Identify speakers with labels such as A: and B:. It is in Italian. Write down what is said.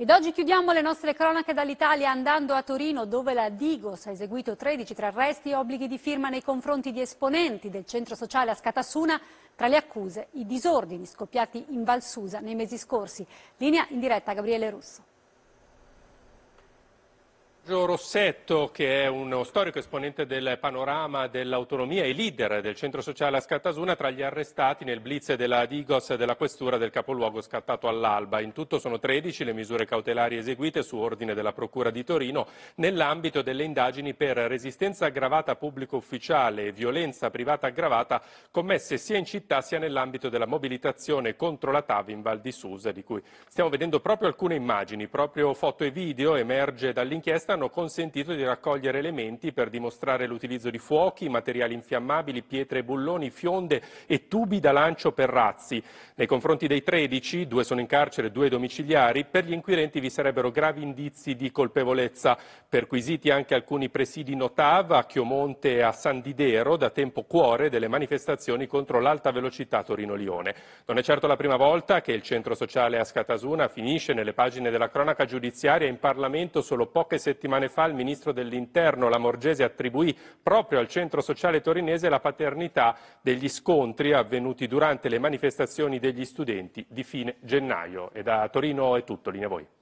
A: Ed oggi chiudiamo le nostre cronache dall'Italia andando a Torino dove la Digos ha eseguito 13 tra arresti e obblighi di firma nei confronti di esponenti del centro sociale a Scatassuna tra le accuse i disordini scoppiati in Valsusa nei mesi scorsi. Linea in diretta a Gabriele Russo.
B: Sergio Rossetto, che è uno storico esponente del panorama dell'autonomia e leader del centro sociale a Scattasuna, tra gli arrestati nel blitz della Digos della questura del capoluogo scattato all'alba. In tutto sono 13 le misure cautelari eseguite su ordine della Procura di Torino nell'ambito delle indagini per resistenza aggravata pubblico ufficiale e violenza privata aggravata commesse sia in città sia nell'ambito della mobilitazione contro la TAV in Val di Susa, di cui stiamo vedendo proprio alcune immagini, proprio foto e video emerge dall'inchiesta hanno consentito di raccogliere elementi per dimostrare l'utilizzo di fuochi, materiali infiammabili, pietre e bulloni, fionde e tubi da lancio per razzi. Nei confronti dei 13, due sono in carcere e due domiciliari, per gli inquirenti vi sarebbero gravi indizi di colpevolezza. Perquisiti anche alcuni presidi Notava, a Chiomonte e a San Didero, da tempo cuore delle manifestazioni contro l'alta velocità Torino-Lione. Non è certo la prima volta che il centro sociale a Scatasuna finisce nelle pagine della cronaca giudiziaria in Parlamento solo poche settimane settimane fa il ministro dell'Interno Lamorgese attribuì proprio al centro sociale torinese la paternità degli scontri avvenuti durante le manifestazioni degli studenti di fine gennaio. E da Torino è tutto, linea voi.